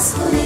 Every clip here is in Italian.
ます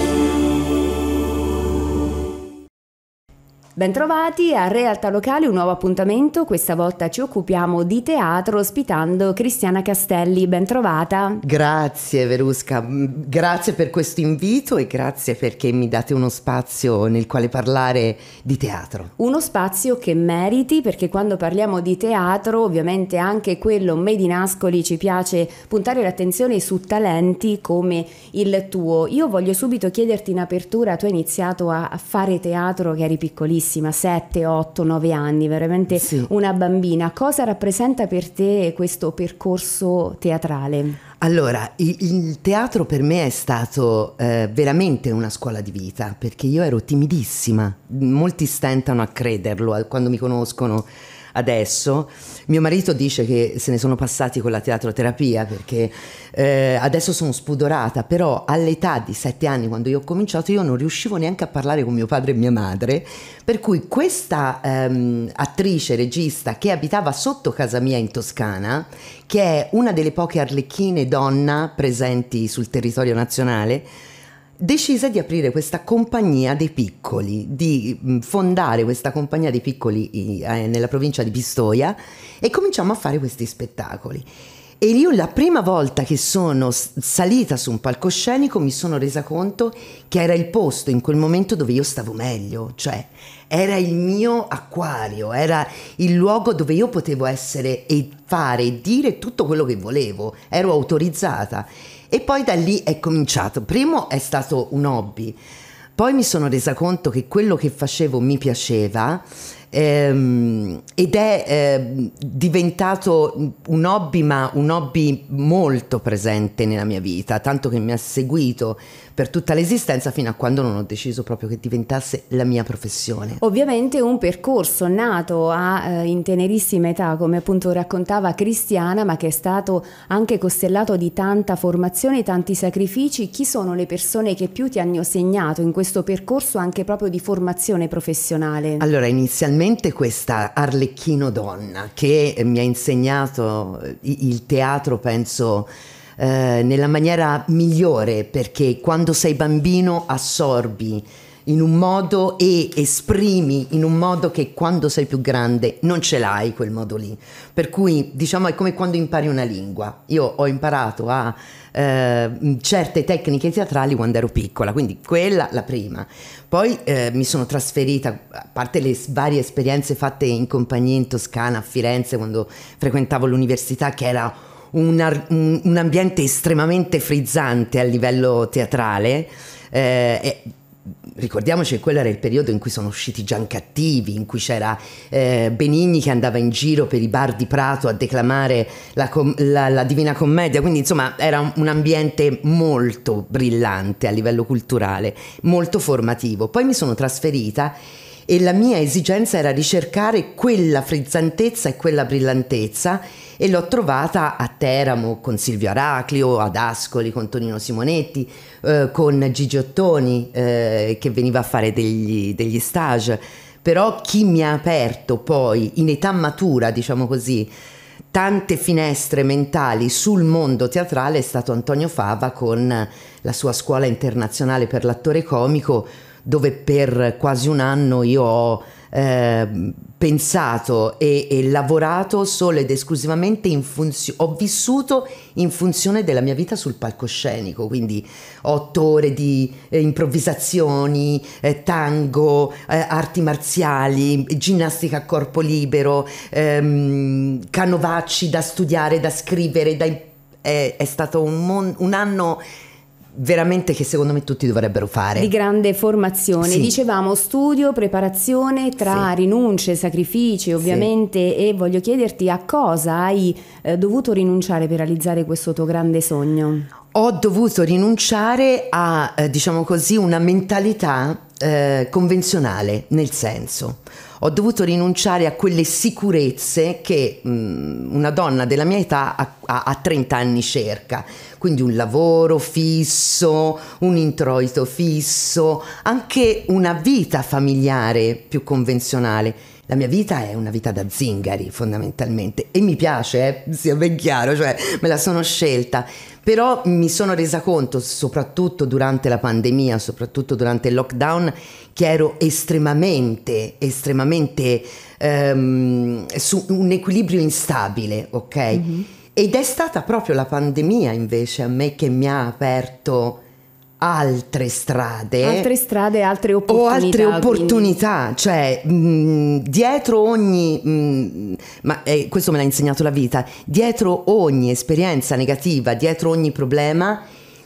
Bentrovati a Realtà Locale, un nuovo appuntamento. Questa volta ci occupiamo di teatro ospitando Cristiana Castelli. Bentrovata. Grazie Verusca, mm, grazie per questo invito e grazie perché mi date uno spazio nel quale parlare di teatro. Uno spazio che meriti perché quando parliamo di teatro, ovviamente anche quello made in Ascoli, ci piace puntare l'attenzione su talenti come il tuo. Io voglio subito chiederti in apertura, tu hai iniziato a fare teatro che eri piccolissimo giovanissima, 7, 8, 9 anni, veramente sì. una bambina. Cosa rappresenta per te questo percorso teatrale? Allora, il, il teatro per me è stato eh, veramente una scuola di vita, perché io ero timidissima, molti stentano a crederlo quando mi conoscono adesso. Mio marito dice che se ne sono passati con la teatroterapia perché eh, adesso sono spudorata, però all'età di sette anni quando io ho cominciato io non riuscivo neanche a parlare con mio padre e mia madre, per cui questa ehm, attrice, regista che abitava sotto casa mia in Toscana, che è una delle poche arlecchine donna presenti sul territorio nazionale, decise di aprire questa compagnia dei piccoli, di mm, fondare questa compagnia dei piccoli eh, nella provincia di Pistoia e cominciamo a fare questi spettacoli. E io la prima volta che sono salita su un palcoscenico mi sono resa conto che era il posto in quel momento dove io stavo meglio, cioè era il mio acquario, era il luogo dove io potevo essere e fare e dire tutto quello che volevo, ero autorizzata. E poi da lì è cominciato. Primo è stato un hobby, poi mi sono resa conto che quello che facevo mi piaceva ehm, ed è eh, diventato un hobby, ma un hobby molto presente nella mia vita, tanto che mi ha seguito per tutta l'esistenza fino a quando non ho deciso proprio che diventasse la mia professione. Ovviamente un percorso nato a, eh, in tenerissima età, come appunto raccontava Cristiana, ma che è stato anche costellato di tanta formazione, tanti sacrifici. Chi sono le persone che più ti hanno segnato in questo percorso anche proprio di formazione professionale? Allora, inizialmente sicuramente questa Arlecchino donna che eh, mi ha insegnato eh, il teatro, penso, eh, nella maniera migliore perché quando sei bambino assorbi in un modo e esprimi in un modo che quando sei più grande non ce l'hai quel modo lì. Per cui diciamo è come quando impari una lingua. Io ho imparato a eh, certe tecniche teatrali quando ero piccola, quindi quella la prima. Poi eh, mi sono trasferita, a parte le varie esperienze fatte in compagnia in Toscana, a Firenze, quando frequentavo l'università, che era un, un ambiente estremamente frizzante a livello teatrale. Eh, ricordiamoci che quello era il periodo in cui sono usciti Giancattivi, in cui c'era eh, Benigni che andava in giro per i bar di Prato a declamare la, com- la, la Divina Commedia, quindi insomma era un, un ambiente molto brillante a livello culturale, molto formativo. Poi mi sono trasferita e la mia esigenza era ricercare quella frizzantezza e quella brillantezza e l'ho trovata a Teramo con Silvio Araclio, ad Ascoli con Tonino Simonetti, eh, con Gigi Ottoni eh, che veniva a fare degli, degli stage. Però chi mi ha aperto poi in età matura, diciamo così, tante finestre mentali sul mondo teatrale è stato Antonio Fava con la sua scuola internazionale per l'attore comico, dove per quasi un anno io ho eh, pensato e, e, lavorato solo ed esclusivamente in funzione, ho vissuto in funzione della mia vita sul palcoscenico, quindi otto ore di eh, improvvisazioni, eh, tango, eh, arti marziali, ginnastica a corpo libero, ehm, canovacci da studiare, da scrivere, da, è, è stato un, mon- un anno veramente che secondo me tutti dovrebbero fare. Di grande formazione. Sì. Dicevamo studio, preparazione tra sì. rinunce, sacrifici ovviamente sì. e voglio chiederti a cosa hai eh, dovuto rinunciare per realizzare questo tuo grande sogno. Ho dovuto rinunciare a, eh, diciamo così, una mentalità eh, convenzionale, nel senso ho dovuto rinunciare a quelle sicurezze che mh, mm, una donna della mia età a, a 30 anni cerca, quindi un lavoro fisso, un introito fisso, anche una vita familiare più convenzionale la mia vita è una vita da zingari fondamentalmente e mi piace, eh, sia ben chiaro, cioè me la sono scelta, però mi sono resa conto soprattutto durante la pandemia, soprattutto durante il lockdown, che ero estremamente, estremamente ehm, su un equilibrio instabile, ok? Mm-hmm. Ed è stata proprio la pandemia invece a me che mi ha aperto altre strade. Altre strade, altre opportunità. O altre opportunità, quindi. cioè mh, dietro ogni, mh, ma eh, questo me l'ha insegnato la vita, dietro ogni esperienza negativa, dietro ogni problema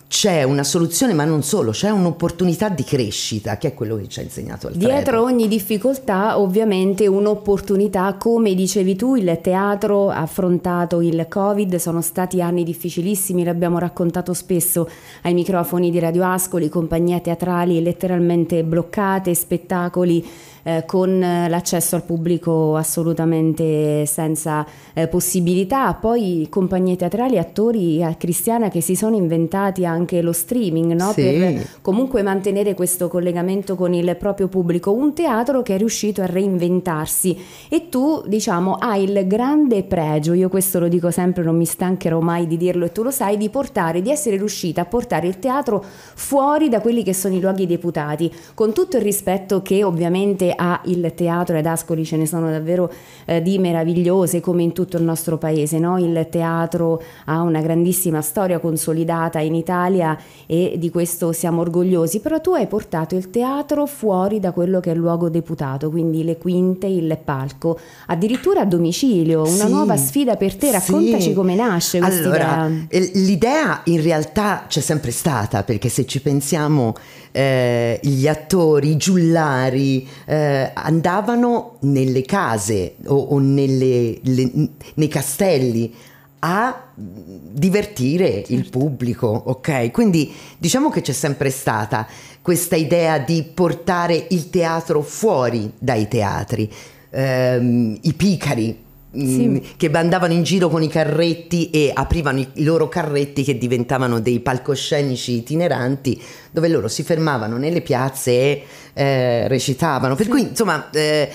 c'è una soluzione, ma non solo, c'è un'opportunità di crescita, che è quello che ci ha insegnato Alfredo. Dietro ogni difficoltà, ovviamente, un'opportunità, come dicevi tu, il teatro ha affrontato il Covid, sono stati anni difficilissimi, l'abbiamo raccontato spesso ai microfoni di Radio Ascoli, compagnie teatrali letteralmente bloccate, spettacoli eh, con eh, l'accesso al pubblico assolutamente senza eh, possibilità, poi compagnie teatrali, attori a Cristiana che si sono inventati anche lo streaming no? sì. per eh, comunque mantenere questo collegamento con il proprio pubblico, un teatro che è riuscito a reinventarsi e tu diciamo hai il grande pregio, io questo lo dico sempre, non mi stancherò mai di dirlo e tu lo sai, di portare, di essere riuscita a portare il teatro fuori da quelli che sono i luoghi deputati, con tutto il rispetto che ovviamente ha il teatro, ad Ascoli ce ne sono davvero eh, di meravigliose come in tutto il nostro paese, no? il teatro ha una grandissima storia consolidata in Italia e di questo siamo orgogliosi, però tu hai portato il teatro fuori da quello che è il luogo deputato, quindi le quinte, il palco, addirittura a domicilio, una sì, nuova sfida per te, raccontaci sì. come nasce questa allora, idea. Eh, l'idea in realtà c'è sempre stata, perché se ci pensiamo eh, gli attori, i giullari, eh, eh, andavano nelle case o, o nelle, le, nei castelli a divertire certo. il pubblico, ok? Quindi diciamo che c'è sempre stata questa idea di portare il teatro fuori dai teatri. Eh, I picari sì. Mm. che andavano in giro con i carretti e aprivano i loro carretti che diventavano dei palcoscenici itineranti dove loro si fermavano nelle piazze e eh, recitavano. Per sì. cui insomma eh,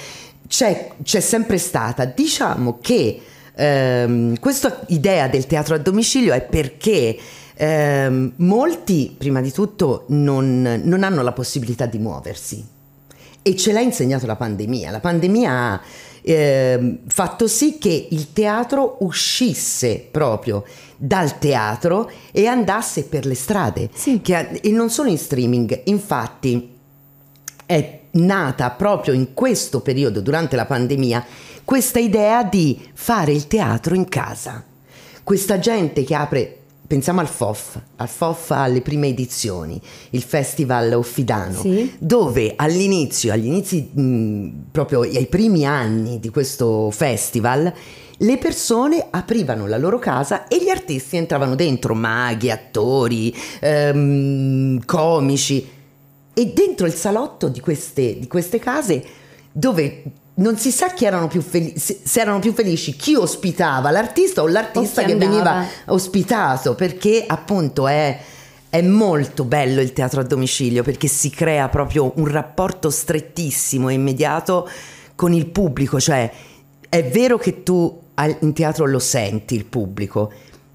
c'è, c'è, sempre stata. Diciamo che ehm, questa idea del teatro a domicilio è perché eh, molti, prima di tutto, non, non hanno la possibilità di muoversi. E ce l'ha insegnato la pandemia. La pandemia ha eh, fatto sì che il teatro uscisse proprio dal teatro e andasse per le strade sì. che, e non solo in streaming, infatti è nata proprio in questo periodo, durante la pandemia, questa idea di fare il teatro in casa. Questa gente che apre pensiamo al FOF, al FOF alle prime edizioni, il Festival Offidano, sì. dove all'inizio, all'inizio mh, proprio ai primi anni di questo festival, le persone aprivano la loro casa e gli artisti entravano dentro, maghi, attori, ehm, comici, e dentro il salotto di queste, di queste case dove non si sa chi erano più felici, se erano più felici chi ospitava, l'artista o l'artista o che andava. veniva ospitato, perché appunto è, è, molto bello il teatro a domicilio, perché si crea proprio un rapporto strettissimo e immediato con il pubblico, cioè è vero che tu in teatro lo senti il pubblico,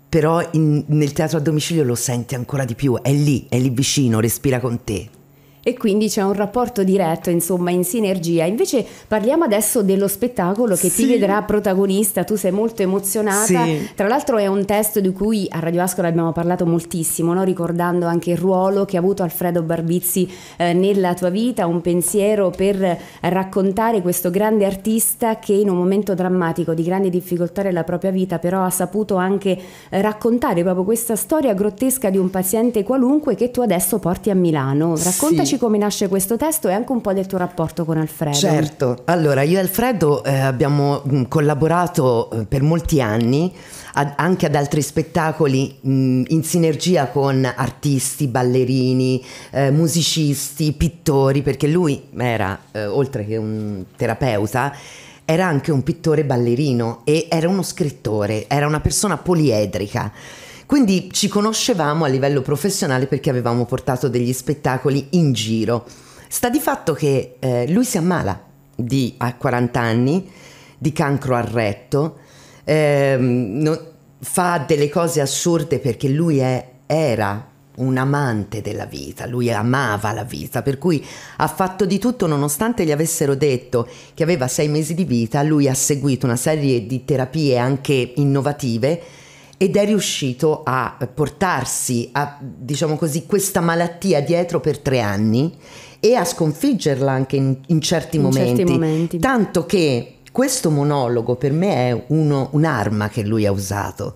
però in, nel teatro a domicilio lo senti ancora di più, è lì, è lì vicino, respira con te e quindi c'è un rapporto diretto, insomma, in sinergia. Invece parliamo adesso dello spettacolo che sì. ti vedrà protagonista, tu sei molto emozionata. Sì. Tra l'altro è un testo di cui a Radio Ascola abbiamo parlato moltissimo, no? ricordando anche il ruolo che ha avuto Alfredo Barbizzi eh, nella tua vita, un pensiero per raccontare questo grande artista che in un momento drammatico di grande difficoltà nella propria vita però ha saputo anche eh, raccontare proprio questa storia grottesca di un paziente qualunque che tu adesso porti a Milano. Raccontaci Spiegaci come nasce questo testo e anche un po' del tuo rapporto con Alfredo. Certo, allora io e Alfredo eh, abbiamo mm, collaborato eh, per molti anni ad, anche ad altri spettacoli mh, mm, in sinergia con artisti, ballerini, eh, musicisti, pittori, perché lui era, eh, oltre che un terapeuta, era anche un pittore ballerino e era uno scrittore, era una persona poliedrica. Quindi ci conoscevamo a livello professionale perché avevamo portato degli spettacoli in giro. Sta di fatto che eh, lui si ammala di, a 40 anni di cancro al retto, eh, no, fa delle cose assurde perché lui è, era un amante della vita, lui amava la vita, per cui ha fatto di tutto nonostante gli avessero detto che aveva sei mesi di vita, lui ha seguito una serie di terapie anche innovative ed è riuscito a portarsi a, diciamo così, questa malattia dietro per tre anni e a sconfiggerla anche in, in, certi, in momenti. certi, momenti. Tanto che questo monologo per me è uno, un'arma che lui ha usato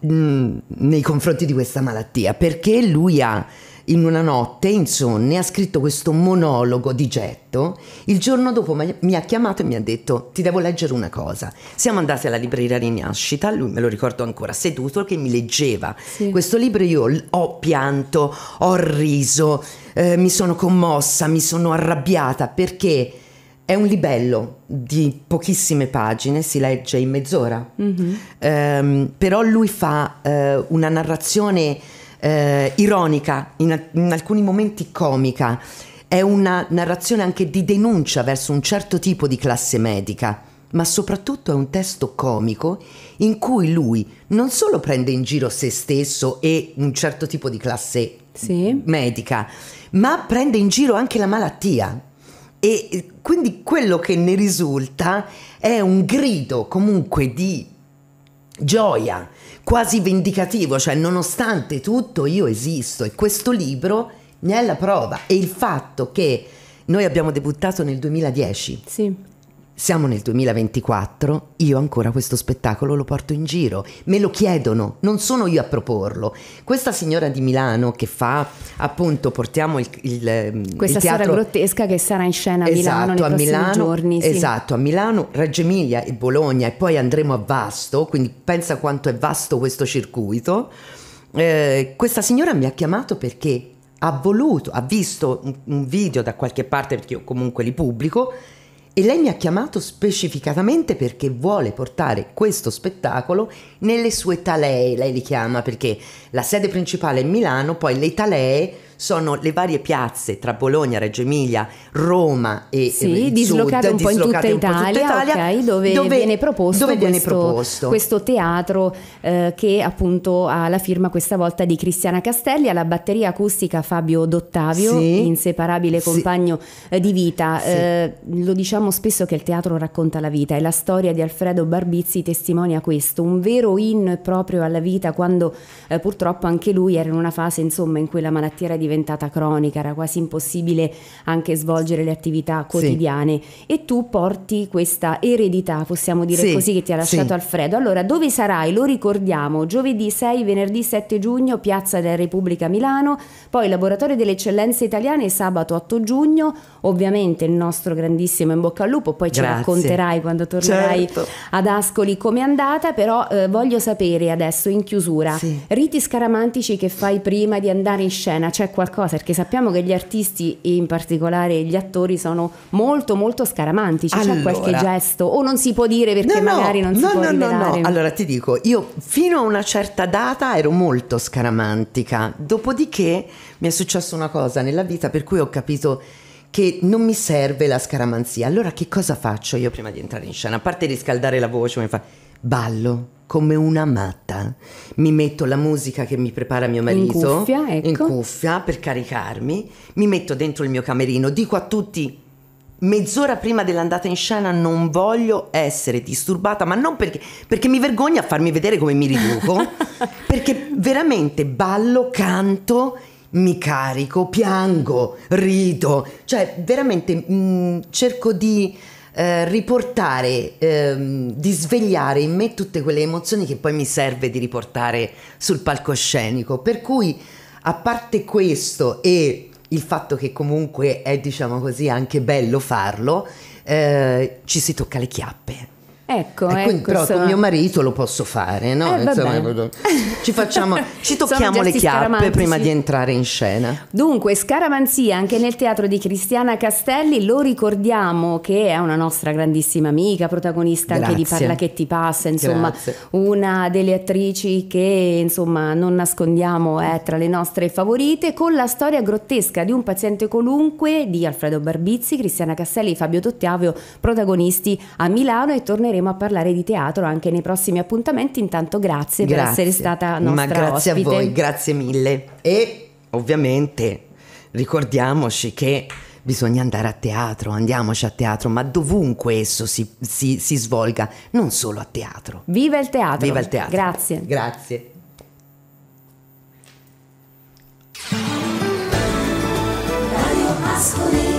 mh, mm, nei confronti di questa malattia, perché lui ha in una notte insonne ha scritto questo monologo di getto. Il giorno dopo mi ha chiamato e mi ha detto ti devo leggere una cosa. Siamo andati alla libreria Rinascita, lui me lo ricordo ancora seduto che mi leggeva. Sì. Questo libro io ho pianto, ho riso, eh, mi sono commossa, mi sono arrabbiata perché è un libello di pochissime pagine, si legge in mezz'ora. Mm-hmm. Um, però lui fa uh, una narrazione eh, ironica, in, in alcuni momenti comica, è una narrazione anche di denuncia verso un certo tipo di classe medica ma soprattutto è un testo comico in cui lui non solo prende in giro se stesso e un certo tipo di classe sì. medica, ma prende in giro anche la malattia. E quindi quello che ne risulta è un grido comunque di gioia quasi vendicativo, cioè nonostante tutto io esisto e questo libro ne è la prova e il fatto che noi abbiamo debuttato nel 2010. Sì. Siamo nel 2024, io ancora questo spettacolo lo porto in giro, me lo chiedono, non sono io a proporlo. Questa signora di Milano che fa, appunto, portiamo il, il ehm, Questa il teatro... grottesca che sarà in scena a Milano esatto, nei a Milano, giorni. Sì. Esatto, a Milano, Reggio Emilia e Bologna e poi andremo a Vasto, quindi pensa quanto è vasto questo circuito. Eh, questa signora mi ha chiamato perché ha voluto, ha visto un, un video da qualche parte, perché io comunque li pubblico, e lei mi ha chiamato specificatamente perché vuole portare questo spettacolo nelle sue talee, lei li chiama perché la sede principale è Milano, poi le talee sono le varie piazze tra Bologna, Reggio Emilia, Roma e sì, il dislocate sud, un po' in tutta Italia, tutta Italia okay, dove, dove, viene proposto, dove viene questo, proposto. questo, teatro eh, che appunto ha la firma questa volta di Cristiana Castelli alla batteria acustica Fabio Dottavio, sì. inseparabile compagno eh, di vita. Sì. Eh, lo diciamo spesso che il teatro racconta la vita e la storia di Alfredo Barbizzi testimonia questo, un vero inno proprio alla vita quando eh, purtroppo anche lui era in una fase insomma in cui la malattia era diventata diventata cronica, era quasi impossibile anche svolgere le attività quotidiane sì. e tu porti questa eredità, possiamo dire sì, così, che ti ha lasciato sì. Alfredo. Allora, dove sarai? Lo ricordiamo, giovedì 6, venerdì 7 giugno, Piazza della Repubblica Milano, poi Laboratorio delle Eccellenze Italiane sabato 8 giugno, ovviamente il nostro grandissimo in bocca al lupo, poi Grazie. ci racconterai quando tornerai certo. ad Ascoli com'è andata, però eh, voglio sapere adesso in chiusura, riti scaramantici che fai prima di andare in scena, c'è cioè qualcosa, perché sappiamo che gli artisti e in particolare gli attori sono molto molto scaramantici, allora, c'è qualche gesto o non si può dire perché no, magari non no, si no, può no, rivelare. No, allora ti dico, io fino a una certa data ero molto scaramantica, dopodiché mi è successa una cosa nella vita per cui ho capito che non mi serve la scaramanzia. Allora che cosa faccio io prima di entrare in scena? A parte riscaldare la voce, mi fa ballo come una matta. Mi metto la musica che mi prepara mio marito in cuffia, ecco. in cuffia per caricarmi, mi metto dentro il mio camerino, dico a tutti mezz'ora prima dell'andata in scena non voglio essere disturbata, ma non perché, perché mi vergogno a farmi vedere come mi riduco, perché veramente ballo, canto, mi carico, piango, rido, cioè veramente mh, mm, cerco di eh, riportare, ehm, di svegliare in me tutte quelle emozioni che poi mi serve di riportare sul palcoscenico. Per cui, a parte questo e il fatto che comunque è, diciamo così, anche bello farlo, eh, ci si tocca le chiappe. Ecco, eh, quindi, ecco, però so. con mio marito lo posso fare, no? Eh, Insomma, ci, facciamo, ci tocchiamo le chiappe prima di entrare in scena. Dunque, Scaramanzia anche nel teatro di Cristiana Castelli, lo ricordiamo che è una nostra grandissima amica, protagonista Grazie. anche di Parla che ti passa, insomma, Grazie. una delle attrici che, insomma, non nascondiamo è eh, tra le nostre favorite con la storia grottesca di un paziente qualunque di Alfredo Barbizzi, Cristiana Castelli e Fabio Tottiavio, protagonisti a Milano e torneremo torneremo a parlare di teatro anche nei prossimi appuntamenti. Intanto grazie, grazie. per essere stata nostra Ma grazie ospite. a voi, grazie mille. E ovviamente ricordiamoci che bisogna andare a teatro, andiamoci a teatro, ma dovunque esso si, si, si, svolga, non solo a teatro. Viva il teatro! Viva il teatro! Grazie! Grazie! Radio Ascoli.